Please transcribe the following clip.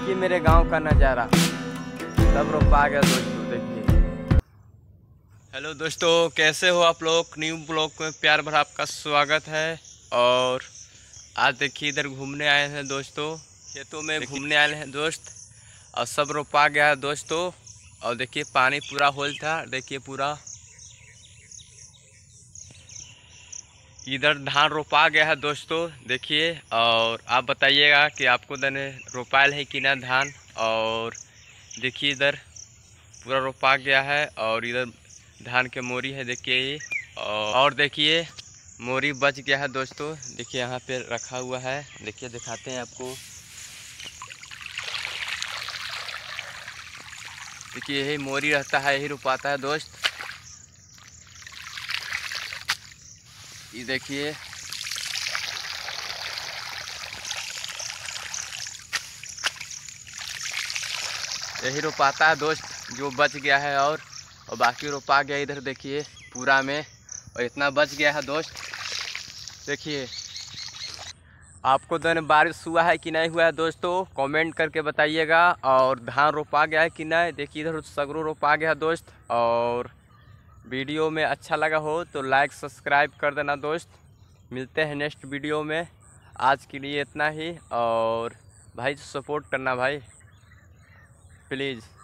देखिए मेरे गांव का नज़ारा सब रोप पा गया दोस्तों देखिए हेलो दोस्तों कैसे हो आप लोग न्यू ब्लॉग में प्यार भरा आपका स्वागत है और आज देखिए इधर घूमने आए हैं दोस्तों खेतों में घूमने आए हैं दोस्त और सब रोपा गया दोस्तों और देखिए पानी पूरा होल था देखिए पूरा इधर धान रोपा गया है दोस्तों देखिए और आप बताइएगा कि आपको दने रोपायल है कि ना धान और देखिए इधर पूरा रोपा गया है और इधर धान के मोरी है देखिए और देखिए मोरी बच गया है दोस्तों देखिए यहाँ पे रखा हुआ है देखिए दिखाते हैं आपको देखिए यही मोरी रहता है यही रोपाता है दोस्त ये देखिए यही रोपाता है दोस्त जो बच गया है और और बाकी रोपा गया इधर देखिए पूरा में और इतना बच गया है दोस्त देखिए आपको धन बारिश हुआ है कि नहीं हुआ है दोस्तों कमेंट करके बताइएगा और धान रोपा गया है कि नहीं देखिए इधर सगरों रोपा गया है दोस्त और वीडियो में अच्छा लगा हो तो लाइक सब्सक्राइब कर देना दोस्त मिलते हैं नेक्स्ट वीडियो में आज के लिए इतना ही और भाई सपोर्ट करना भाई प्लीज़